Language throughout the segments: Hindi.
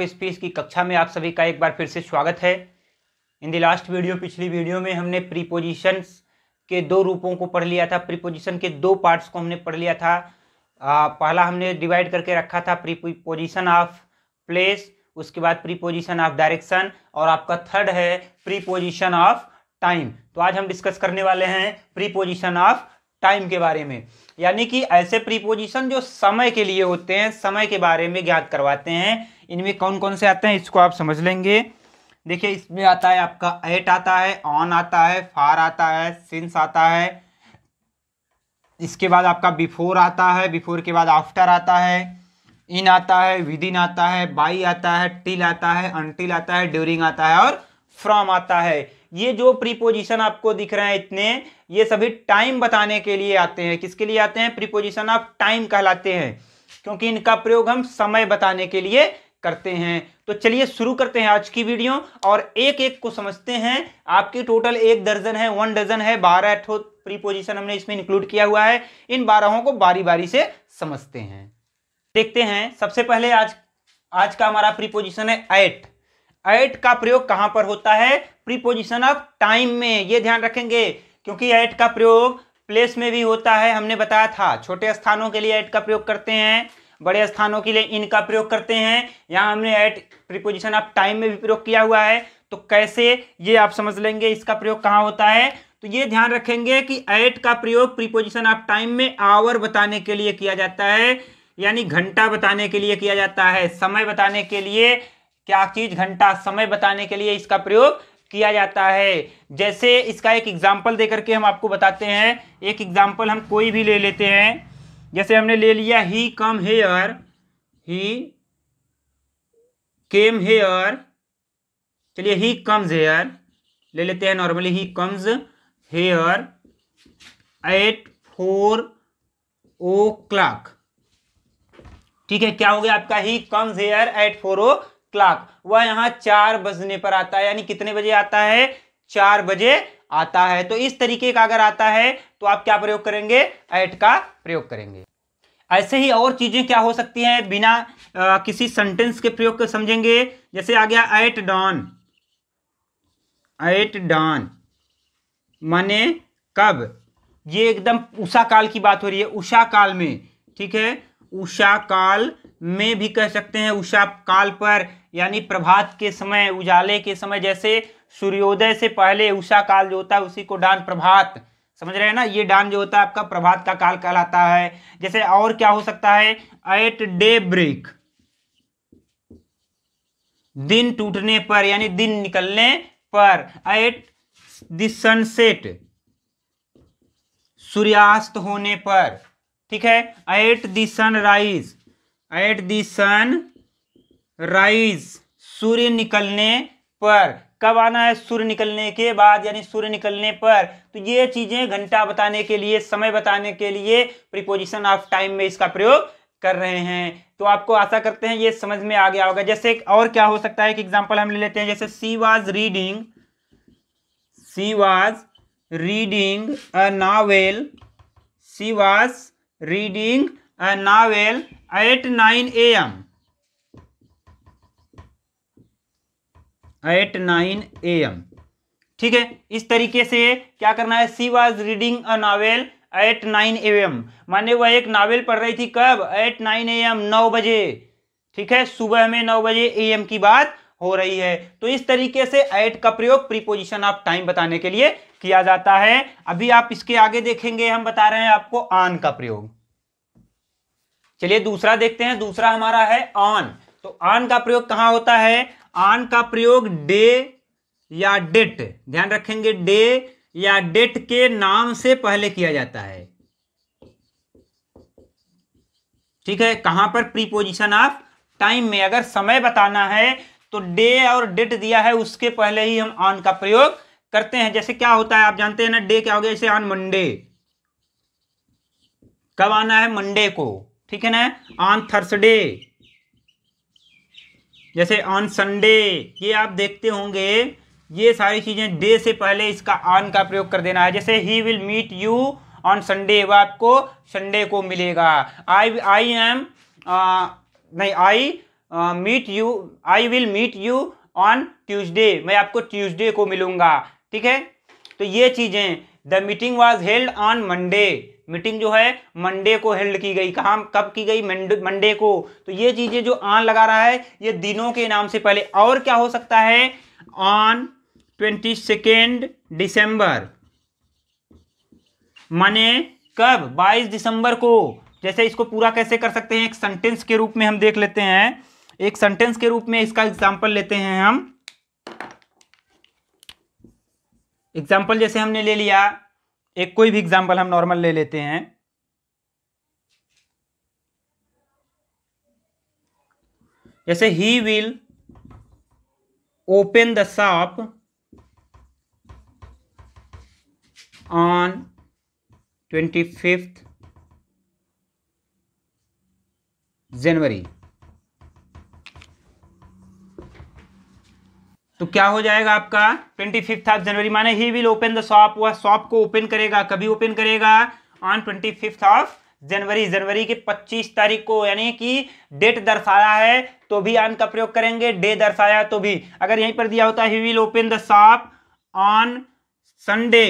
फिश फीस की कक्षा में आप सभी का एक बार फिर से स्वागत है इन द लास्ट वीडियो पिछली वीडियो में हमने प्रीपोजिशन के दो रूपों को पढ़ लिया था प्रीपोजिशन के दो पार्ट्स को हमने पढ़ लिया था आ, पहला हमने डिवाइड करके रखा था प्रीपोजिशन ऑफ प्लेस उसके बाद प्रीपोजिशन ऑफ डायरेक्शन और आपका थर्ड है प्रीपोजिशन ऑफ टाइम तो आज हम डिस्कस करने वाले हैं प्रीपोजिशन ऑफ टाइम के बारे में यानी कि ऐसे प्रीपोजिशन जो समय के लिए होते हैं समय के बारे में ज्ञात करवाते हैं इनमें कौन कौन से आते हैं इसको आप समझ लेंगे देखिए इसमें आता है आपका एट आता है ऑन आता है फार आता है सिंस आता है इसके बाद आपका बिफोर आता है बिफोर के बाद आफ्टर आता है इन आता है इन आता है बाई आता है टिल आता है अनटिल आता है ड्यूरिंग आता है और फ्रॉम आता है ये जो प्रीपोजिशन आपको दिख रहे हैं इतने ये सभी टाइम बताने के लिए आते हैं किसके लिए आते हैं प्रीपोजिशन ऑफ टाइम कहलाते हैं क्योंकि इनका प्रयोग हम समय बताने के लिए करते हैं तो चलिए शुरू करते हैं आज की वीडियो और एक एक को समझते हैं आपकी टोटल एक दर्जन है वन डजन है बारह ठो प्रीपोजिशन हमने इसमें इंक्लूड किया हुआ है इन बारहों को बारी बारी से समझते हैं देखते हैं सबसे पहले आज आज का हमारा प्रीपोजिशन है एट एट का प्रयोग कहां पर होता है प्रीपोजिशन ऑफ टाइम में ये ध्यान रखेंगे क्योंकि एट का प्रयोग प्लेस में भी होता है हमने बताया था छोटे स्थानों के लिए एट का प्रयोग करते हैं बड़े स्थानों के लिए इन का प्रयोग करते हैं यहाँ हमने एट प्रिपोजिशन ऑफ टाइम में भी प्रयोग किया हुआ है तो कैसे ये आप समझ लेंगे इसका प्रयोग कहाँ होता है तो ये ध्यान रखेंगे कि एट का प्रयोग प्रीपोजिशन ऑफ टाइम में आवर बताने के लिए किया जाता है यानी घंटा बताने के लिए किया जाता है समय बताने के लिए क्या चीज घंटा समय बताने के लिए इसका प्रयोग किया जाता है जैसे इसका एक एग्जाम्पल दे करके हम आपको बताते हैं एक एग्जाम्पल हम कोई भी ले लेते हैं जैसे हमने ले लिया ही come here he came here चलिए ही कम्स हेयर ले लेते हैं normally he comes here at four o'clock ठीक है क्या हो गया आपका he comes here at four o'clock वह यहाँ चार बजने पर आता है यानी कितने बजे आता है चार बजे आता है तो इस तरीके का अगर आता है तो आप क्या प्रयोग करेंगे एट का प्रयोग करेंगे ऐसे ही और चीज़ें क्या हो सकती हैं बिना आ, किसी सेंटेंस के प्रयोग को समझेंगे जैसे आ गया एट डॉन एट डॉन माने कब ये एकदम उषा काल की बात हो रही है उषा काल में ठीक है उषा काल में भी कह सकते हैं उषा काल पर यानी प्रभात के समय उजाले के समय जैसे सूर्योदय से पहले उषा काल जो होता है उसी को डान प्रभात समझ रहे हैं ना ये डान जो होता है आपका प्रभात का काल कहलाता है जैसे और क्या हो सकता है एट डे ब्रेक दिन टूटने पर यानी दिन निकलने पर एट दनसेट सूर्यास्त होने पर ठीक है at the sunrise at the sunrise सूर्य निकलने पर कब आना है सूर्य निकलने के बाद यानी सूर्य निकलने पर तो ये चीजें घंटा बताने के लिए समय बताने के लिए प्रिपोजिशन ऑफ टाइम में इसका प्रयोग कर रहे हैं तो आपको आशा करते हैं ये समझ में आ गया होगा जैसे और क्या हो सकता है कि एग्जाम्पल हम ले लेते हैं जैसे she was reading she was reading a novel she was reading a novel at nine A M at nine A M ठीक है इस तरीके से क्या करना है she was reading a novel at nine A M माने वह एक नावेल पढ़ रही थी कब एट नाइन ए एम नौ बजे ठीक है सुबह में नौ बजे ए एम की बात हो रही है तो इस तरीके से एट का प्रयोग प्रीपोजिशन ऑफ टाइम बताने के लिए किया जाता है अभी आप इसके आगे देखेंगे हम बता रहे हैं आपको ऑन का प्रयोग चलिए दूसरा देखते हैं दूसरा हमारा है ऑन तो ऑन का प्रयोग कहाँ होता है ऑन का प्रयोग डे या डेट ध्यान रखेंगे डे या डेट के नाम से पहले किया जाता है ठीक है कहां पर प्रीपोजिशन ऑफ टाइम में अगर समय बताना है तो डे और डेट दिया है उसके पहले ही हम ऑन का प्रयोग करते हैं जैसे क्या होता है आप जानते हैं ना डे क्या हो गया जैसे ऑन मंडे कब आना है मंडे को ठीक है ना ऑन थर्सडे जैसे ऑन संडे ये आप देखते होंगे ये सारी चीज़ें डे से पहले इसका ऑन का प्रयोग कर देना है जैसे he will meet you on Sunday वह आपको संडे को मिलेगा आई आई एम नहीं I meet you I will meet you on Tuesday मैं आपको ट्यूजडे को मिलूंगा ठीक है तो ये चीज़ें the meeting was held on Monday meeting जो है मंडे को हेल्ड की गई कहा कब की गई मंडे को तो ये चीजें जो आन लगा रहा है ये दिनों के नाम से पहले और क्या हो सकता है ऑन ट्वेंटी सेकेंड डिसम्बर मने कब बाईस दिसंबर को जैसे इसको पूरा कैसे कर सकते हैं एक सेंटेंस के रूप में हम देख लेते हैं एक सेंटेंस के रूप में इसका एग्जाम्पल लेते हैं हम एग्जाम्पल जैसे हमने ले लिया एक कोई भी एग्जाम्पल हम नॉर्मल ले लेते हैं जैसे he will open the shop on twenty fifth January तो क्या हो जाएगा आपका ट्वेंटी फिफ्थ ऑफ जनवरी माने he will open the shop वह शॉप को ओपन करेगा कभी ओपन करेगा on twenty fifth of January जनवरी के 25 तारीख को यानी कि डेट दर्शाया है तो भी ऑन का प्रयोग करेंगे डे दर्शाया तो भी अगर यहीं पर दिया होता है he will open the shop on Sunday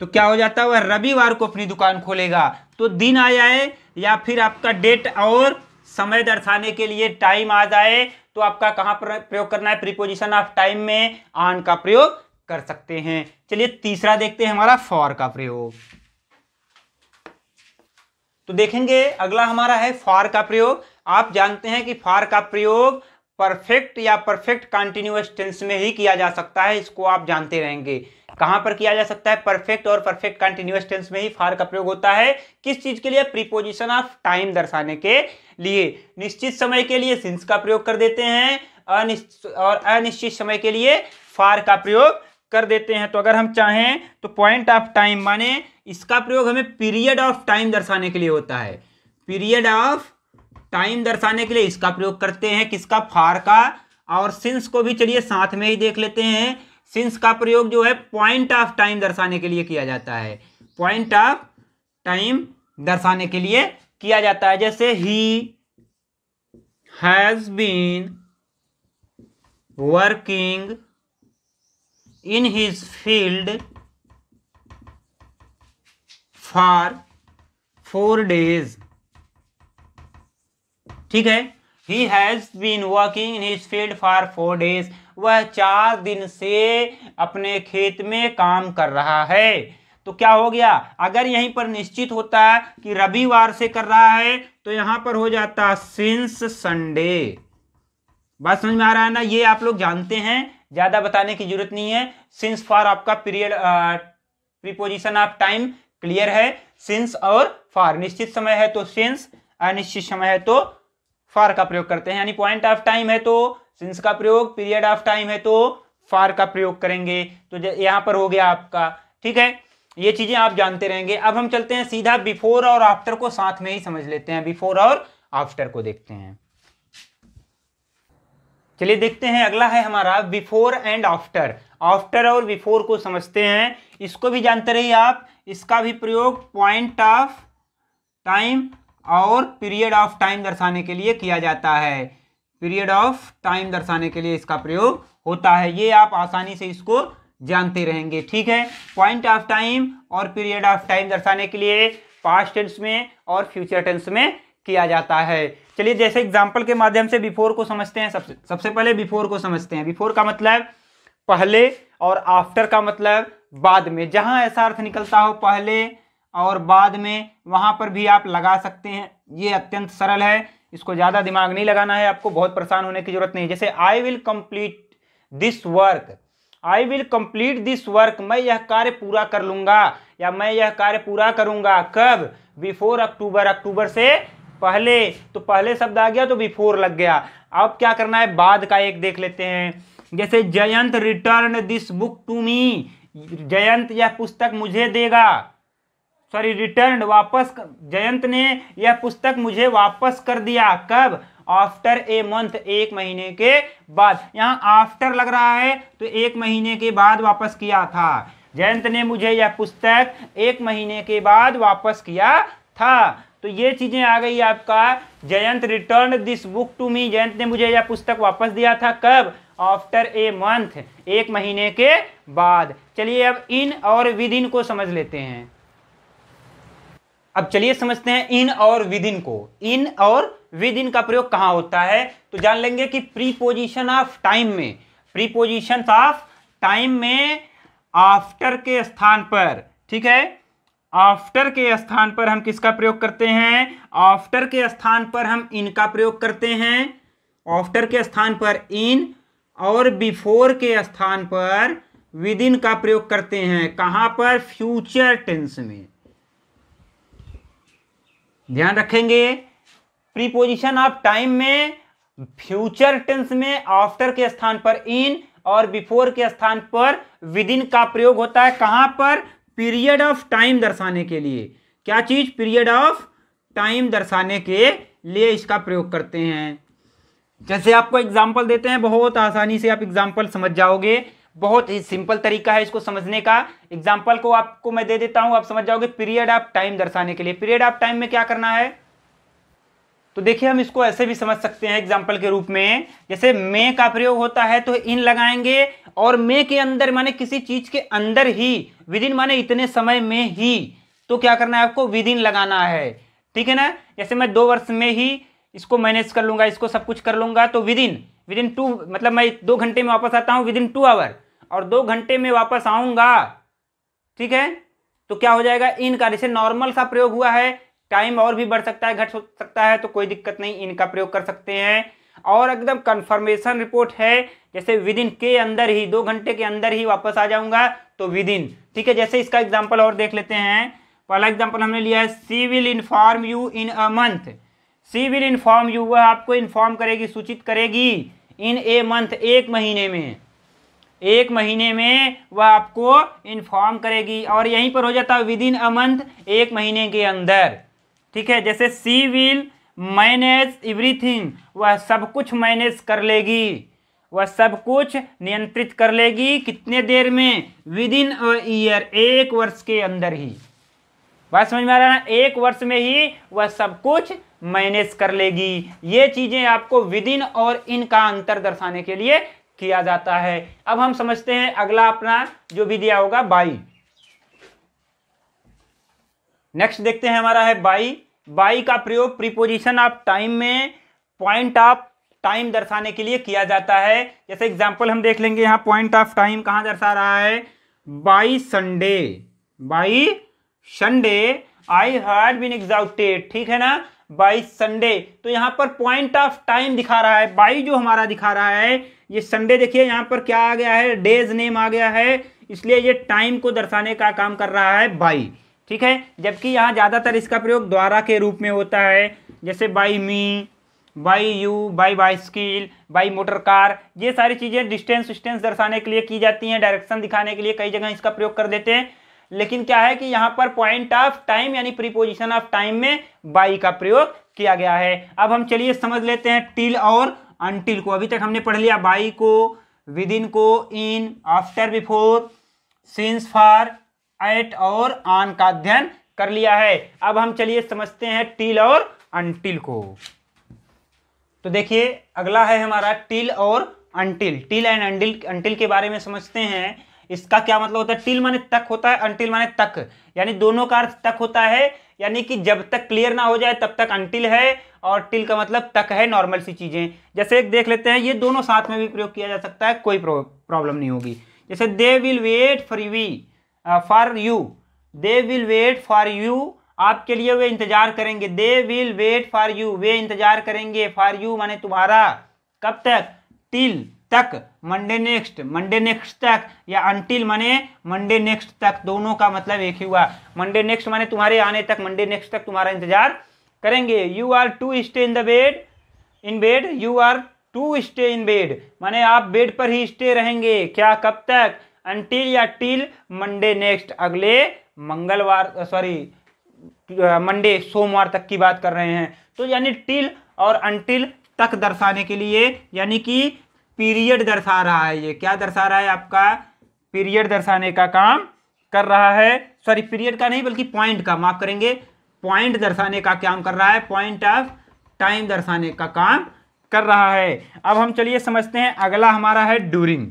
तो क्या हो जाता है वह रविवार को अपनी दुकान खोलेगा तो दिन आ जाए या फिर आपका डेट और समय दर्शाने के लिए टाइम आ जाए तो आपका कहां पर प्रयोग करना है प्रीपोजिशन ऑफ टाइम में आन का प्रयोग कर सकते हैं चलिए तीसरा देखते हैं हमारा फॉर का प्रयोग तो देखेंगे अगला हमारा है फॉर का प्रयोग आप जानते हैं कि फॉर का प्रयोग परफेक्ट या परफेक्ट कॉन्टिन्यूस टेंस में ही किया जा सकता है इसको आप जानते रहेंगे कहां पर किया जा सकता है परफेक्ट और परफेक्ट कंटिन्यूस टेंस में ही फार का प्रयोग होता है किस चीज के लिए प्रीपोजिशन ऑफ टाइम दर्शाने के लिए निश्चित समय के लिए सिंस का प्रयोग कर देते हैं अनिश्चित और अनिश्चित समय के लिए फार का प्रयोग कर देते हैं तो अगर हम चाहें तो पॉइंट ऑफ टाइम माने इसका प्रयोग हमें पीरियड ऑफ टाइम दर्शाने के लिए होता है पीरियड ऑफ टाइम दर्शाने के लिए इसका प्रयोग करते हैं किसका फार का और सिंस को भी चलिए साथ में ही देख लेते हैं सिंस का प्रयोग जो है पॉइंट ऑफ टाइम दर्शाने के लिए किया जाता है पॉइंट ऑफ टाइम दर्शाने के लिए किया जाता है जैसे he has been working in his field for four days ठीक है he has been working in his field for four days वह चार दिन से अपने खेत में काम कर रहा है तो क्या हो गया अगर यहीं पर निश्चित होता है कि रविवार से कर रहा है तो यहाँ पर हो जाता सिंस संडे बात समझ में आ रहा है ना ये आप लोग जानते हैं ज़्यादा बताने की जरूरत नहीं है सिंस फॉर आपका period preposition of time clear है सिंस और फॉर निश्चित समय है तो सिंस अनिश्चित समय है तो फार का प्रयोग करते हैं यानी पॉइंट ऑफ टाइम है तो सिंस का प्रयोग पीरियड ऑफ टाइम है तो फार का प्रयोग करेंगे तो यहाँ पर हो गया आपका ठीक है ये चीजें आप जानते रहेंगे अब हम चलते हैं सीधा बिफोर और आफ्टर को साथ में ही समझ लेते हैं बिफोर और आफ्टर को देखते हैं चलिए देखते हैं अगला है हमारा बिफोर एंड आफ्टर आफ्टर और बिफोर को समझते हैं इसको भी जानते रहिए आप इसका भी प्रयोग पॉइंट ऑफ टाइम और पीरियड ऑफ टाइम दर्शाने के लिए किया जाता है पीरियड ऑफ टाइम दर्शाने के लिए इसका प्रयोग होता है ये आप आसानी से इसको जानते रहेंगे ठीक है पॉइंट ऑफ टाइम और पीरियड ऑफ टाइम दर्शाने के लिए पास्ट टेंस में और फ्यूचर टेंस में किया जाता है चलिए जैसे एग्जाम्पल के माध्यम से बिफोर को समझते हैं सबसे सबसे पहले बिफोर को समझते हैं बिफोर का मतलब पहले और आफ्टर का मतलब बाद में जहां ऐसा अर्थ निकलता हो पहले और बाद में वहाँ पर भी आप लगा सकते हैं ये अत्यंत सरल है इसको ज़्यादा दिमाग नहीं लगाना है आपको बहुत परेशान होने की जरूरत नहीं जैसे I will complete this work I will complete this work मैं यह कार्य पूरा कर लूँगा या मैं यह कार्य पूरा करूँगा कब बिफोर अक्टूबर अक्टूबर से पहले तो पहले शब्द आ गया तो बिफोर लग गया अब क्या करना है बाद का एक देख लेते हैं जैसे Jayant return this book to me Jayant यह पुस्तक मुझे देगा सॉरी रिटर्न वापस जयंत ने यह पुस्तक मुझे वापस कर दिया कब आफ्टर ए मंथ एक महीने के बाद यहाँ आफ्टर लग रहा है तो एक महीने के बाद वापस किया था जयंत ने मुझे यह पुस्तक एक महीने के बाद वापस किया था तो ये चीज़ें आ गई आपका Jayant return this book to me Jayant ने मुझे यह पुस्तक वापस दिया था कब आफ्टर ए मंथ एक महीने के बाद चलिए अब इन और विद इन को समझ लेते हैं अब चलिए समझते हैं इन और विदिन को इन और विद इन का प्रयोग कहां होता है तो जान लेंगे कि प्रीपोजिशन ऑफ टाइम में प्रीपोजिशन ऑफ टाइम में आफ्टर के स्थान पर ठीक है आफ्टर के स्थान पर हम किसका प्रयोग करते हैं आफ्टर के स्थान पर हम इनका प्रयोग करते हैं आफ्टर के स्थान पर इन और बिफोर के स्थान पर विदिन का प्रयोग करते हैं कहां पर फ्यूचर टेंस में ध्यान रखेंगे प्रीपोजिशन ऑफ टाइम में फ्यूचर टेंस में आफ्टर के स्थान पर इन और बिफोर के स्थान पर विद इन का प्रयोग होता है कहाँ पर पीरियड ऑफ टाइम दर्शाने के लिए क्या चीज पीरियड ऑफ टाइम दर्शाने के लिए इसका प्रयोग करते हैं जैसे आपको एग्जाम्पल देते हैं बहुत आसानी से आप एग्जाम्पल समझ जाओगे बहुत ही सिंपल तरीका है इसको समझने का एग्जाम्पल को आपको मैं दे देता हूं आप समझ जाओगे पीरियड ऑफ टाइम दर्शाने के लिए पीरियड ऑफ टाइम में क्या करना है तो देखिए हम इसको ऐसे भी समझ सकते हैं एग्जाम्पल के रूप में जैसे मे का प्रयोग होता है तो इन लगाएंगे और मे के अंदर माने किसी चीज के अंदर ही विद इन माने इतने समय में ही तो क्या करना है आपको विद इन लगाना है ठीक है ना जैसे मैं दो वर्ष में ही इसको मैनेज कर लूंगा इसको सब कुछ कर लूंगा तो विद इन विद इन टू मतलब मैं दो घंटे में वापस आता हूँ विद इन टू आवर और दो घंटे में वापस आऊंगा ठीक है तो क्या हो जाएगा इन का जैसे नॉर्मल सा प्रयोग हुआ है टाइम और भी बढ़ सकता है घट सकता है तो कोई दिक्कत नहीं इनका प्रयोग कर सकते हैं और एकदम कंफर्मेशन रिपोर्ट है जैसे विद इन के अंदर ही दो घंटे के अंदर ही वापस आ जाऊंगा तो विद इन ठीक है जैसे इसका एग्जाम्पल और देख लेते हैं पहला एग्जाम्पल हमने लिया है she will inform you in a month she will inform you वह आपको इन्फॉर्म करेगी सूचित करेगी इन ए मंथ एक महीने में एक महीने में वह आपको इन्फॉर्म करेगी और यहीं पर हो जाता है विद इन अ मंथ एक महीने के अंदर ठीक है जैसे सी विल मैनेज एवरीथिंग वह सब कुछ मैनेज कर लेगी वह सब कुछ नियंत्रित कर लेगी कितने देर में विद इन अ ईयर एक वर्ष के अंदर ही बात समझ में आ रहा है ना एक वर्ष में ही वह सब कुछ मैनेज कर लेगी ये चीज़ें आपको विद इन और इन का अंतर दर्शाने के लिए किया जाता है अब हम समझते हैं अगला अपना जो भी दिया होगा बाई नेक्स्ट देखते हैं हमारा है बाई बाई का प्रयोग प्रीपोजिशन ऑफ टाइम में पॉइंट ऑफ टाइम दर्शाने के लिए किया जाता है जैसे एग्जाम्पल हम देख लेंगे यहां पॉइंट ऑफ टाइम कहां दर्शा रहा है by Sunday by Sunday I had been exhausted ठीक है ना बाई संडे तो यहां पर पॉइंट ऑफ टाइम दिखा रहा है बाई जो हमारा दिखा रहा है ये संडे देखिए यहाँ पर क्या आ गया है डेज नेम आ गया है इसलिए ये टाइम को दर्शाने का काम कर रहा है बाई ठीक है जबकि यहाँ ज़्यादातर इसका प्रयोग द्वारा के रूप में होता है जैसे by me by you by by skill by motor car ये सारी चीज़ें डिस्टेंस विस्टेंस दर्शाने के लिए की जाती हैं डायरेक्शन दिखाने के लिए कई जगह इसका प्रयोग कर देते हैं लेकिन क्या है कि यहाँ पर पॉइंट ऑफ टाइम यानी प्रीपोजिशन ऑफ टाइम में बाई का प्रयोग किया गया है अब हम चलिए समझ लेते हैं टिल और अंटिल को अभी तक हमने पढ़ लिया बाई को विद इन को in after before since for at और आन का अध्ययन कर लिया है अब हम चलिए समझते हैं टिल और अंटिल को तो देखिए अगला है हमारा टिल और अंटिल टिल एंड अंटिल के बारे में समझते हैं इसका क्या मतलब होता है टिल माने तक होता है अंटिल माने तक यानी दोनों का अर्थ तक होता है यानी कि जब तक क्लियर ना हो जाए तब तक अंटिल है और टिल का मतलब तक है नॉर्मल सी चीज़ें जैसे एक देख लेते हैं ये दोनों साथ में भी प्रयोग किया जा सकता है कोई प्रॉब्लम नहीं होगी जैसे they will wait for we for you they will wait for you आपके लिए वे इंतजार करेंगे they will wait for you वे इंतजार करेंगे फॉर यू माने तुम्हारा कब तक टिल तक मंडे नेक्स्ट मंडे नेक्स्ट तक या अंटिल माने मंडे नेक्स्ट तक दोनों का मतलब एक ही हुआ मंडे नेक्स्ट माने तुम्हारे आने तक मंडे नेक्स्ट तक तुम्हारा इंतजार करेंगे you are to stay in the bed in bed you are to stay in bed माने आप बेड पर ही स्टे रहेंगे क्या कब तक अंटिल या टिल मंडे नेक्स्ट अगले मंगलवार सॉरी मंडे सोमवार तक की बात कर रहे हैं तो यानी टिल और अंटिल तक दर्शाने के लिए यानी कि पीरियड दर्शा रहा है ये क्या दर्शा रहा है आपका पीरियड दर्शाने का काम कर रहा है सॉरी पीरियड का नहीं बल्कि पॉइंट का माफ करेंगे पॉइंट दर्शाने का काम कर रहा है पॉइंट ऑफ टाइम दर्शाने का काम कर रहा है अब हम चलिए समझते हैं अगला हमारा है ड्यूरिंग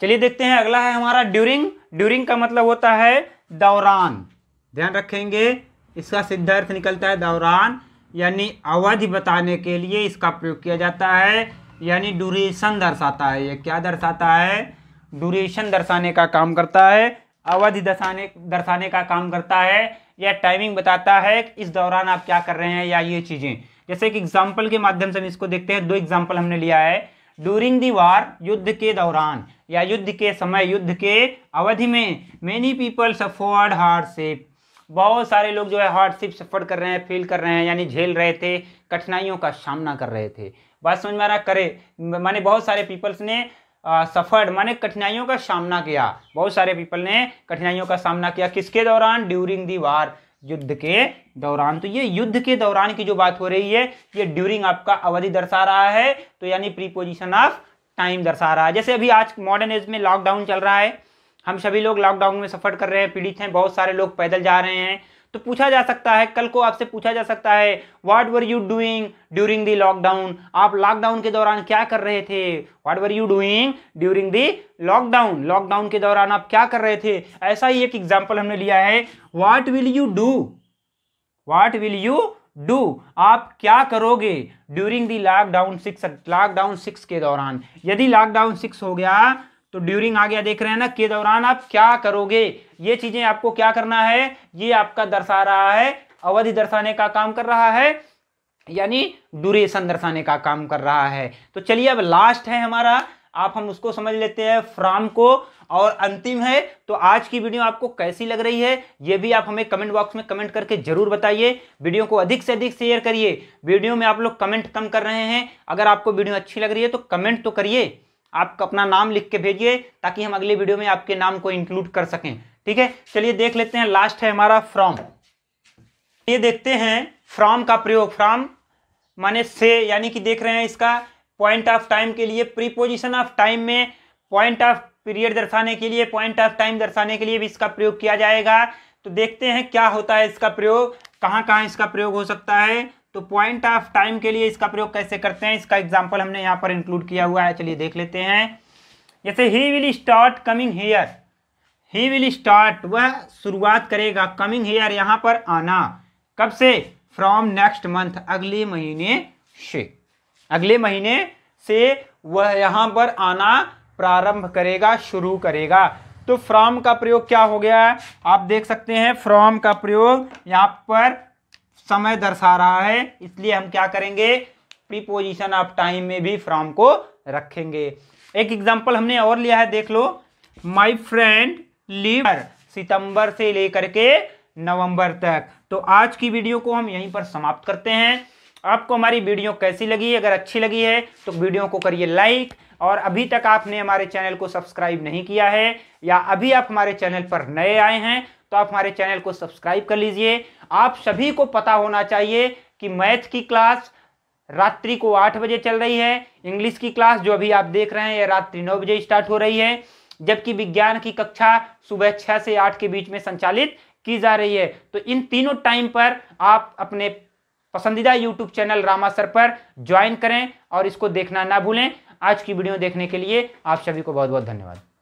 चलिए देखते हैं अगला है हमारा ड्यूरिंग ड्यूरिंग का मतलब होता है दौरान ध्यान रखेंगे इसका सिद्धार्थ निकलता है दौरान यानी अवधि बताने के लिए इसका प्रयोग किया जाता है यानी ड्यूरेशन दर्शाता है ये क्या दर्शाता है ड्यूरेशन दर्शाने का काम करता है अवधि दर्शाने दर्शाने का काम करता है या टाइमिंग बताता है कि इस दौरान आप क्या कर रहे हैं या ये चीज़ें जैसे कि एग्जाम्पल के माध्यम से हम इसको देखते हैं दो एग्जाम्पल हमने लिया है ड्यूरिंग दी वार युद्ध के दौरान या युद्ध के समय युद्ध के अवधि में मेनी पीपल सफोर्ड हार्डशिप बहुत सारे लोग जो है हार्डशिप सफर कर रहे हैं फील कर रहे हैं यानी झेल रहे थे कठिनाइयों का सामना कर रहे थे बात समझ में आ रहा करे माने बहुत सारे पीपल्स ने सफर्ड माने कठिनाइयों का सामना किया बहुत सारे पीपल ने कठिनाइयों का सामना किया किसके दौरान ड्यूरिंग दी वार युद्ध के दौरान तो ये युद्ध के दौरान की जो बात हो रही है ये ड्यूरिंग आपका अवधि दर्शा रहा है तो यानी प्रीपोजिशन ऑफ टाइम दर्शा रहा है जैसे अभी आज मॉडर्न एज में लॉकडाउन चल रहा है हम सभी लोग लॉकडाउन में सफ़र कर रहे हैं पीड़ित हैं बहुत सारे लोग पैदल जा रहे हैं तो पूछा जा सकता है कल को आपसे पूछा जा सकता है what were you doing during the lockdown आप लॉकडाउन के दौरान क्या कर रहे थे what were you doing during the lockdown lockdown के दौरान आप क्या कर रहे थे ऐसा ही एक एग्जाम्पल हमने लिया है what will you do what will you do आप क्या करोगे during the lockdown six lockdown six के दौरान यदि लॉकडाउन सिक्स हो गया तो ड्यूरिंग आ गया देख रहे हैं ना के दौरान आप क्या करोगे ये चीजें आपको क्या करना है ये आपका दर्शा रहा है अवधि दर्शाने का काम कर रहा है यानी ड्यूरेशन दर्शाने का काम कर रहा है तो चलिए अब लास्ट है हमारा आप हम उसको समझ लेते हैं फ्राम को और अंतिम है तो आज की वीडियो आपको कैसी लग रही है ये भी आप हमें कमेंट बॉक्स में कमेंट करके जरूर बताइए वीडियो को अधिक से अधिक शेयर करिए वीडियो में आप लोग कमेंट कम कर रहे हैं अगर आपको वीडियो अच्छी लग रही है तो कमेंट तो करिए आप अपना नाम लिख के भेजिए ताकि हम अगले वीडियो में आपके नाम को इंक्लूड कर सकें ठीक है चलिए देख लेते हैं लास्ट है हमारा फ्रॉम ये देखते हैं फ्रॉम का प्रयोग फ्रॉम माने से यानी कि देख रहे हैं इसका पॉइंट ऑफ टाइम के लिए प्रीपोजिशन ऑफ टाइम में पॉइंट ऑफ पीरियड दर्शाने के लिए पॉइंट ऑफ टाइम दर्शाने के लिए भी इसका प्रयोग किया जाएगा तो देखते हैं क्या होता है इसका प्रयोग कहाँ कहाँ इसका प्रयोग हो सकता है तो पॉइंट ऑफ टाइम के लिए इसका प्रयोग कैसे करते हैं इसका एग्जाम्पल हमने यहाँ पर इंक्लूड किया हुआ है चलिए देख लेते हैं जैसे he will start coming here he will start वह शुरुआत करेगा कमिंग हेयर यहाँ पर आना कब से फ्रॉम नेक्स्ट मंथ अगले महीने से अगले महीने से वह यहाँ पर आना प्रारंभ करेगा शुरू करेगा तो फ्रॉम का प्रयोग क्या हो गया है आप देख सकते हैं फ्रॉम का प्रयोग यहाँ पर समय दर्शा रहा है इसलिए हम क्या करेंगे प्रीपोजिशन ऑफ टाइम में भी फ्रॉम को रखेंगे एक एग्जाम्पल हमने और लिया है देख लो माई फ्रेंड लीवर सितंबर से लेकर के नवंबर तक तो आज की वीडियो को हम यहीं पर समाप्त करते हैं आपको हमारी वीडियो कैसी लगी अगर अच्छी लगी है तो वीडियो को करिए लाइक और अभी तक आपने हमारे चैनल को सब्सक्राइब नहीं किया है या अभी आप हमारे चैनल पर नए आए हैं तो आप हमारे चैनल को सब्सक्राइब कर लीजिए आप सभी को पता होना चाहिए कि मैथ की क्लास रात्रि को आठ बजे चल रही है इंग्लिश की क्लास जो अभी आप देख रहे हैं ये रात्रि नौ बजे स्टार्ट हो रही है जबकि विज्ञान की कक्षा सुबह छह से आठ के बीच में संचालित की जा रही है तो इन तीनों टाइम पर आप अपने पसंदीदा यूट्यूब चैनल रामासर पर ज्वाइन करें और इसको देखना ना भूलें आज की वीडियो देखने के लिए आप सभी को बहुत बहुत धन्यवाद